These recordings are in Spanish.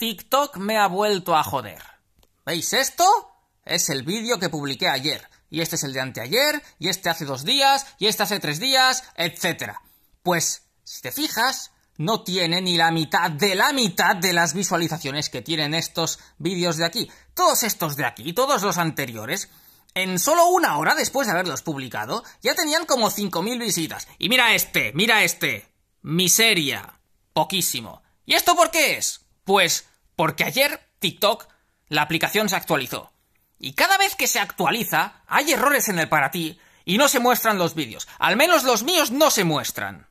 TikTok me ha vuelto a joder. ¿Veis esto? Es el vídeo que publiqué ayer. Y este es el de anteayer, y este hace dos días, y este hace tres días, etc. Pues, si te fijas, no tiene ni la mitad de la mitad de las visualizaciones que tienen estos vídeos de aquí. Todos estos de aquí, todos los anteriores, en solo una hora después de haberlos publicado, ya tenían como 5.000 visitas. Y mira este, mira este. Miseria. Poquísimo. ¿Y esto por qué es? Pues porque ayer TikTok, la aplicación se actualizó. Y cada vez que se actualiza, hay errores en el para ti y no se muestran los vídeos. Al menos los míos no se muestran.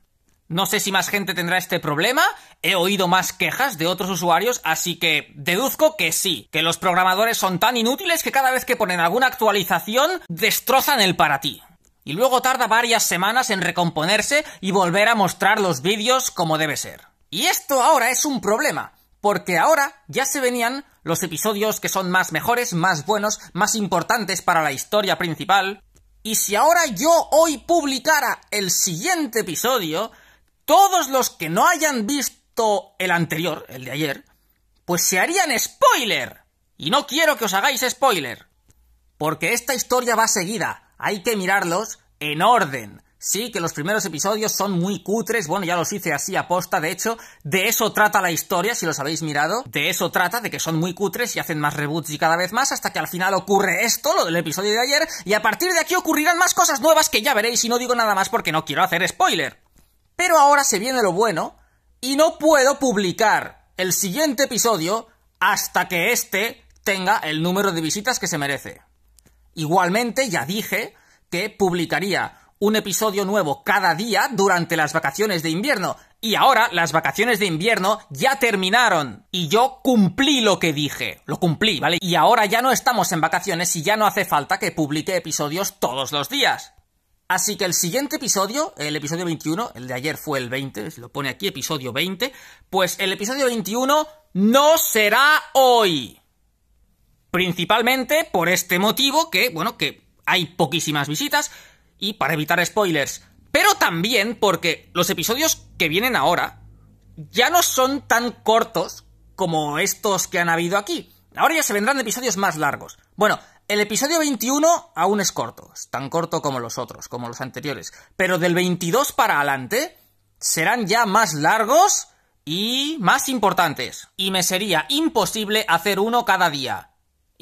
No sé si más gente tendrá este problema, he oído más quejas de otros usuarios, así que deduzco que sí, que los programadores son tan inútiles que cada vez que ponen alguna actualización destrozan el para ti. Y luego tarda varias semanas en recomponerse y volver a mostrar los vídeos como debe ser. Y esto ahora es un problema, porque ahora ya se venían los episodios que son más mejores, más buenos, más importantes para la historia principal. Y si ahora yo hoy publicara el siguiente episodio, todos los que no hayan visto el anterior, el de ayer, pues se harían spoiler. Y no quiero que os hagáis spoiler. Porque esta historia va seguida. Hay que mirarlos en orden. Sí, que los primeros episodios son muy cutres, bueno, ya los hice así a posta, de hecho, de eso trata la historia, si los habéis mirado, de eso trata, de que son muy cutres y hacen más reboots y cada vez más, hasta que al final ocurre esto, lo del episodio de ayer, y a partir de aquí ocurrirán más cosas nuevas que ya veréis y no digo nada más porque no quiero hacer spoiler. Pero ahora se viene lo bueno, y no puedo publicar el siguiente episodio hasta que este tenga el número de visitas que se merece. Igualmente, ya dije que publicaría un episodio nuevo cada día durante las vacaciones de invierno. Y ahora las vacaciones de invierno ya terminaron. Y yo cumplí lo que dije. Lo cumplí, ¿vale? Y ahora ya no estamos en vacaciones y ya no hace falta que publique episodios todos los días. Así que el siguiente episodio, el episodio 21, el de ayer fue el 20, se lo pone aquí, episodio 20, pues el episodio 21 no será hoy. Principalmente por este motivo que, bueno, que hay poquísimas visitas, y para evitar spoilers, pero también porque los episodios que vienen ahora ya no son tan cortos como estos que han habido aquí. Ahora ya se vendrán episodios más largos. Bueno, el episodio 21 aún es corto, es tan corto como los otros, como los anteriores, pero del 22 para adelante serán ya más largos y más importantes, y me sería imposible hacer uno cada día.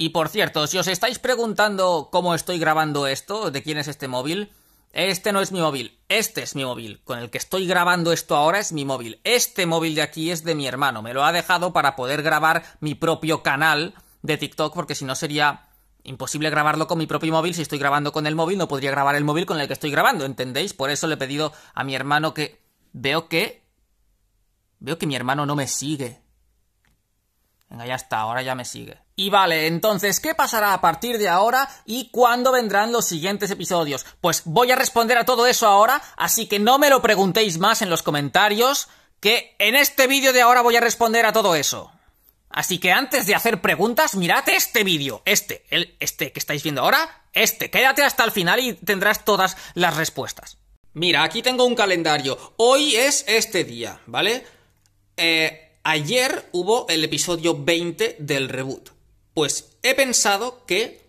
Y por cierto, si os estáis preguntando cómo estoy grabando esto, de quién es este móvil, este no es mi móvil, este es mi móvil. Con el que estoy grabando esto ahora es mi móvil. Este móvil de aquí es de mi hermano. Me lo ha dejado para poder grabar mi propio canal de TikTok, porque si no sería imposible grabarlo con mi propio móvil. Si estoy grabando con el móvil, no podría grabar el móvil con el que estoy grabando, ¿entendéis? Por eso le he pedido a mi hermano que... Veo que... Veo que mi hermano no me sigue. Venga, ya está, ahora ya me sigue. Y vale, entonces, ¿qué pasará a partir de ahora y cuándo vendrán los siguientes episodios? Pues voy a responder a todo eso ahora, así que no me lo preguntéis más en los comentarios, que en este vídeo de ahora voy a responder a todo eso. Así que antes de hacer preguntas, mirad este vídeo, este, el, este que estáis viendo ahora, este, quédate hasta el final y tendrás todas las respuestas. Mira, aquí tengo un calendario, hoy es este día, ¿vale? Eh, ayer hubo el episodio 20 del reboot. Pues he pensado que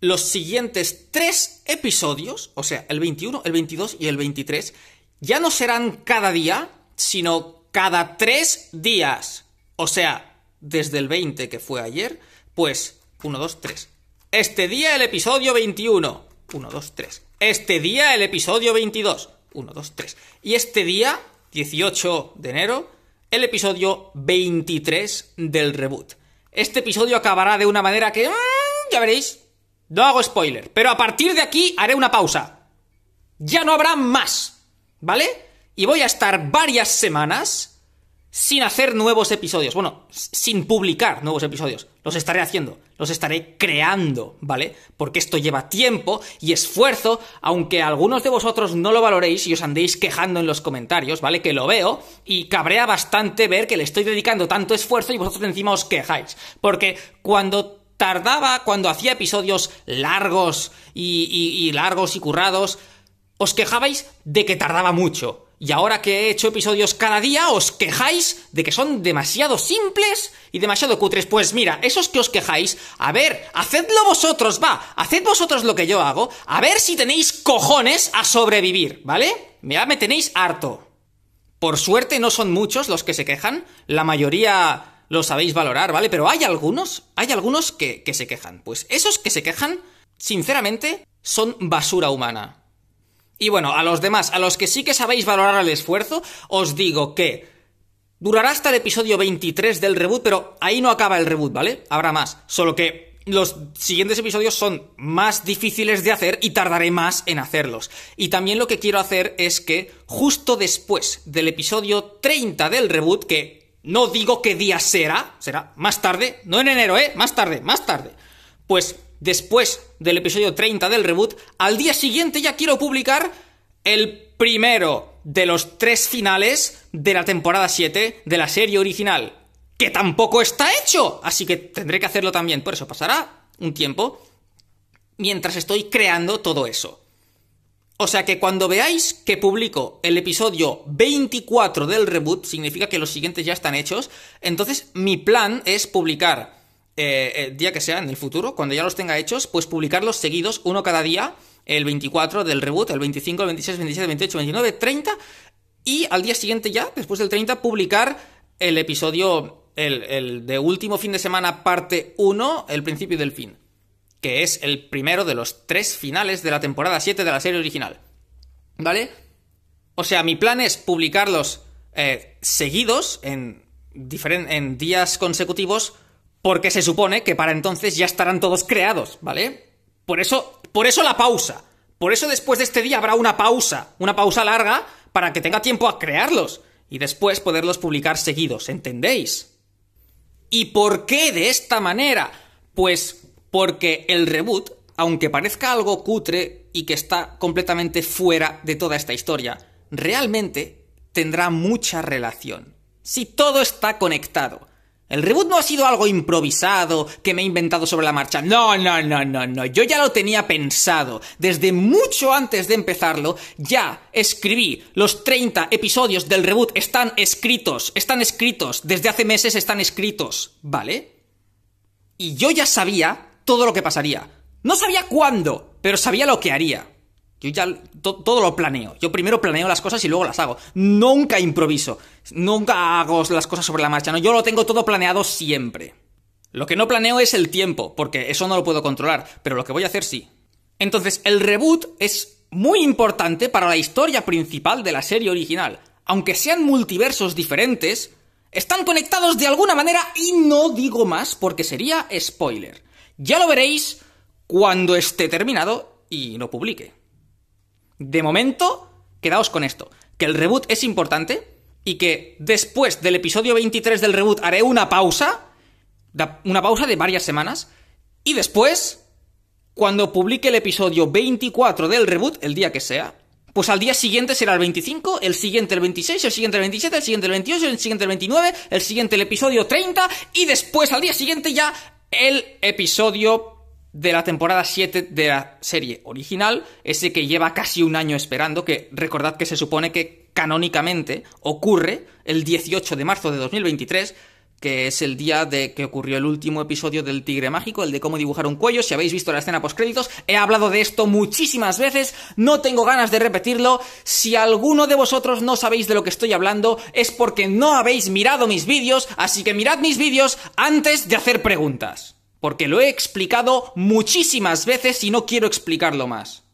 los siguientes tres episodios, o sea, el 21, el 22 y el 23, ya no serán cada día, sino cada tres días. O sea, desde el 20 que fue ayer, pues 1, 2, 3. Este día el episodio 21. 1, 2, 3. Este día el episodio 22. 1, 2, 3. Y este día, 18 de enero, el episodio 23 del reboot. Este episodio acabará de una manera que... Mm, ya veréis. No hago spoiler. Pero a partir de aquí haré una pausa. Ya no habrá más. ¿Vale? Y voy a estar varias semanas sin hacer nuevos episodios. Bueno, sin publicar nuevos episodios. Los estaré haciendo, los estaré creando, ¿vale? Porque esto lleva tiempo y esfuerzo, aunque algunos de vosotros no lo valoréis y os andéis quejando en los comentarios, ¿vale? Que lo veo y cabrea bastante ver que le estoy dedicando tanto esfuerzo y vosotros encima os quejáis. Porque cuando tardaba, cuando hacía episodios largos y, y largos y currados, os quejabais de que tardaba mucho y ahora que he hecho episodios cada día, os quejáis de que son demasiado simples y demasiado cutres. Pues mira, esos que os quejáis, a ver, hacedlo vosotros, va, haced vosotros lo que yo hago, a ver si tenéis cojones a sobrevivir, ¿vale? me tenéis harto. Por suerte no son muchos los que se quejan, la mayoría lo sabéis valorar, ¿vale? Pero hay algunos, hay algunos que, que se quejan. Pues esos que se quejan, sinceramente, son basura humana. Y bueno, a los demás, a los que sí que sabéis valorar el esfuerzo, os digo que durará hasta el episodio 23 del reboot, pero ahí no acaba el reboot, ¿vale? Habrá más. Solo que los siguientes episodios son más difíciles de hacer y tardaré más en hacerlos. Y también lo que quiero hacer es que justo después del episodio 30 del reboot, que no digo qué día será, será más tarde, no en enero, ¿eh? Más tarde, más tarde. Pues después del episodio 30 del reboot, al día siguiente ya quiero publicar el primero de los tres finales de la temporada 7 de la serie original, que tampoco está hecho, así que tendré que hacerlo también, por eso pasará un tiempo mientras estoy creando todo eso. O sea que cuando veáis que publico el episodio 24 del reboot, significa que los siguientes ya están hechos, entonces mi plan es publicar eh, día que sea, en el futuro, cuando ya los tenga hechos, pues publicarlos seguidos, uno cada día, el 24 del reboot, el 25, el 26, 27, 28, 29, 30, y al día siguiente ya, después del 30, publicar el episodio, el, de último fin de semana, parte 1, el principio y del fin, que es el primero de los tres finales de la temporada 7 de la serie original. ¿Vale? O sea, mi plan es publicarlos eh, seguidos en, en días consecutivos porque se supone que para entonces ya estarán todos creados, ¿vale? Por eso, por eso la pausa. Por eso después de este día habrá una pausa, una pausa larga, para que tenga tiempo a crearlos y después poderlos publicar seguidos, ¿entendéis? ¿Y por qué de esta manera? Pues porque el reboot, aunque parezca algo cutre y que está completamente fuera de toda esta historia, realmente tendrá mucha relación. Si todo está conectado, el reboot no ha sido algo improvisado que me he inventado sobre la marcha. No, no, no, no, no. Yo ya lo tenía pensado. Desde mucho antes de empezarlo, ya escribí. Los 30 episodios del reboot están escritos. Están escritos. Desde hace meses están escritos. ¿Vale? Y yo ya sabía todo lo que pasaría. No sabía cuándo, pero sabía lo que haría. Yo ya todo lo planeo. Yo primero planeo las cosas y luego las hago. Nunca improviso. Nunca hago las cosas sobre la marcha. No, yo lo tengo todo planeado siempre. Lo que no planeo es el tiempo, porque eso no lo puedo controlar, pero lo que voy a hacer sí. Entonces, el reboot es muy importante para la historia principal de la serie original. Aunque sean multiversos diferentes, están conectados de alguna manera y no digo más porque sería spoiler. Ya lo veréis cuando esté terminado y lo publique de momento, quedaos con esto, que el reboot es importante y que después del episodio 23 del reboot haré una pausa, una pausa de varias semanas, y después, cuando publique el episodio 24 del reboot, el día que sea, pues al día siguiente será el 25, el siguiente el 26, el siguiente el 27, el siguiente el 28, el siguiente el 29, el siguiente el episodio 30 y después al día siguiente ya el episodio de la temporada 7 de la serie original, ese que lleva casi un año esperando, que recordad que se supone que canónicamente ocurre el 18 de marzo de 2023, que es el día de que ocurrió el último episodio del Tigre Mágico, el de cómo dibujar un cuello. Si habéis visto la escena postcréditos, he hablado de esto muchísimas veces, no tengo ganas de repetirlo. Si alguno de vosotros no sabéis de lo que estoy hablando, es porque no habéis mirado mis vídeos, así que mirad mis vídeos antes de hacer preguntas porque lo he explicado muchísimas veces y no quiero explicarlo más.